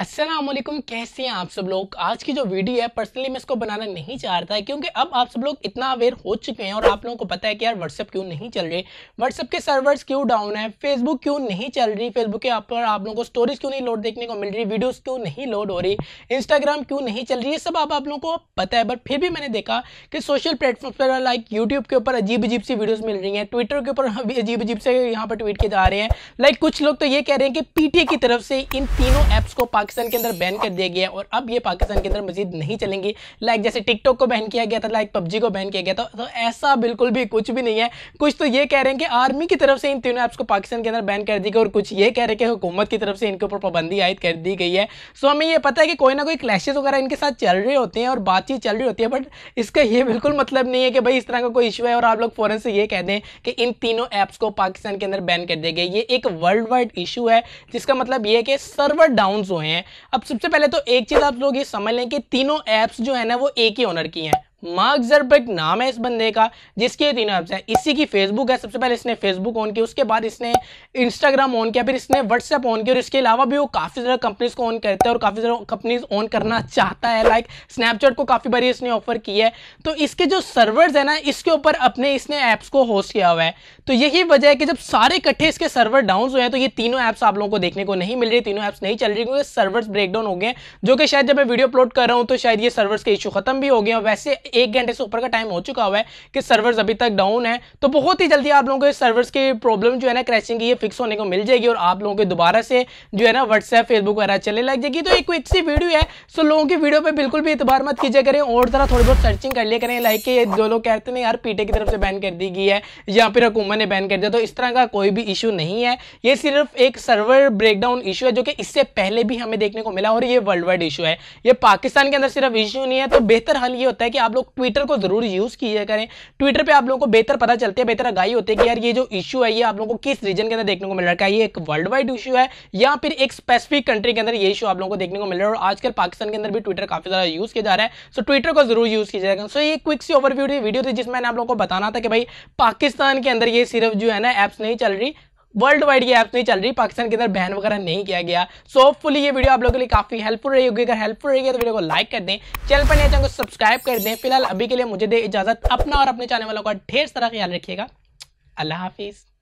असलम कैसे हैं आप सब लोग आज की जो वीडियो है पर्सनली मैं इसको बनाना नहीं चाह रहा था क्योंकि अब आप सब लोग इतना अवेयर हो चुके हैं और आप लोगों को पता है कि यार व्हाट्सअप क्यों नहीं चल रही व्हाट्सअप के सर्वर्स क्यों डाउन है फेसबुक क्यों नहीं चल रही फेसबुक के आप पर आप लोगों को स्टोरीज क्यों नहीं लोड देखने को मिल रही वीडियोज़ क्यों नहीं लोड हो रही इंस्टाग्राम क्यों नहीं चल रही ये सब आप, आप लोगों को पता है बट फिर भी मैंने देखा कि सोशल प्लेटफॉर्म पर लाइक यूट्यूब के ऊपर अजीब अजीब सी वीडियोज़ मिल रही हैं ट्विटर के ऊपर अजीब अजीब से यहाँ पर ट्वीट किए जा रहे हैं लाइक कुछ लोग तो ये कह रहे हैं कि पीटीए की तरफ से इन तीनों ऐप्स को पाकिस्तान के अंदर बैन कर दिया गया और अब ये पाकिस्तान के अंदर मजीद नहीं चलेंगी लाइक जैसे टिकटॉक को बैन किया गया था लाइक पबजी को बैन किया गया था तो ऐसा बिल्कुल भी कुछ भी नहीं है कुछ तो ये कह रहे हैं कि आर्मी की तरफ से इन तीनों ऐप्स को पाकिस्तान के अंदर बैन कर दी गई और कुछ ये कह रहे हैं कि हुकूमत की तरफ से इनके ऊपर पाबंदी आयद कर दी गई है सो हमें यह पता है कि कोई ना कोई क्लैशेज वगैरह इनके साथ चल रहे होते हैं और बातचीत चल रही होती है बट इसका ये बिल्कुल मतलब नहीं है कि भाई इस तरह का कोई इशू है और आप लोग फ़ौरन से ये कह दें कि इन तीनों ऐप्स को पाकिस्तान के अंदर बैन कर दिया गया ये एक वर्ल्ड वाइड इशू है जिसका मतलब ये है कि सर्वर डाउन हुए हैं हैं अब सबसे पहले तो एक चीज़ आप लोग ये समझ लें कि तीनों ऐप्स जो है ना वो एक ही ओनर की हैं मार्क जरबर्ग नाम है इस बंदे का जिसके तीन ऐप्स है इसी की फेसबुक है सबसे पहले इसने फेसबुक ऑन किया उसके बाद इसने इंस्टाग्राम ऑन किया फिर इसने व्हाट्सएप ऑन किया और इसके अलावा भी वो काफ़ी ज़्यादा कंपनीज़ को ऑन करता है और काफ़ी ज़्यादा कंपनीज़ ऑन करना चाहता है लाइक स्नैपचैट को काफ़ी बार इसने ऑफर किया है तो इसके जो सर्वर्स है ना इसके ऊपर अपने इसने ऐप्स को होस्ट किया हुआ है तो यही वजह है कि जब सारे इकट्ठे इसके सर्वर डाउन हुए हैं तो ये तीनों ऐप्स आप लोगों को देखने को नहीं मिल रही तीनों ऐप्स नहीं चल रही क्योंकि सर्वर्स ब्रेकडाउन हो गए जो कि शायद जब मैं वीडियो अपलोड कर रहा हूँ तो शायद ये सर्वर्स के इशू खत्म भी हो गए वैसे एक घंटे से ऊपर का टाइम हो चुका हुआ है कि सर्वर्स अभी तक डाउन है तो बहुत ही जल्दी आप लोगों को सर्वर्स की प्रॉब्लम जो है ना क्रैशिंग की ये फिक्स होने को मिल जाएगी और आप लोगों के दोबारा से जो है ना व्हाट्सएप फेसबुक वगैरह चलने लग जाएगी तो एक क्विक सी वीडियो है सो लोगों की वीडियो पर बिल्कुल भी इतबार मत कीजिए करें और जरा थोड़ी बहुत सर्चिंग कर लिया करें लाइक ये जो लोग कहते हैं यार पीटे की तरफ से बैन कर दी गई है या फिर हुकूमत ने बैन कर दिया तो इस तरह का कोई भी इशू नहीं है ये सिर्फ एक सर्वर ब्रेकडाउन इशू है जो कि इससे पहले भी हमें देखने को मिला और ये वर्ल्ड वाइड इशू है ये पाकिस्तान के अंदर सिर्फ इशू नहीं है तो बेहतर हल ये होता है कि आप लोग लोग ट्विटर को जरूर यूज किया करें ट्विटर पे आप लोगों को बेहतर पता चलते हैं बेहतर आगाही होती है कि यार ये जो इशू है ये आप लोगों को किस रीजन के अंदर देखने को मिल रहा है ये एक वर्ल्ड वाइड इशू है या फिर एक स्पेसिफिक कंट्री के अंदर ये इशू आप लोगों को देखने को मिल रहा है और आजकल पाकिस्तान के अंदर भी ट्विटर काफी ज्यादा यूज किया जा रहा है सो ट्विटर को जरूर यूज किया जाएगा सो ये क्विक सी ओवरव्यू वीडियो थी जिसमें आप लोगों को बताना था कि भाई पाकिस्तान के अंदर ये सिर्फ जो है ना एप्स नहीं चल रही वर्ल्ड वाइड ये ऐप नहीं चल रही पाकिस्तान के अंदर बैन वगैरह नहीं किया गया सो होपफुली ये वीडियो आप लोगों के लिए काफी हेल्पफुल रही होगी अगर हेल्पफुल रहेगी तो वीडियो को लाइक कर दें चैनल पर नए तो चैनल को सब्सक्राइब कर दें फिलहाल अभी के लिए मुझे दे इजाजत अपना और अपने चैनल वालों का ढेर सारा ख्याल रखिएगा अल्लाह हाफिज़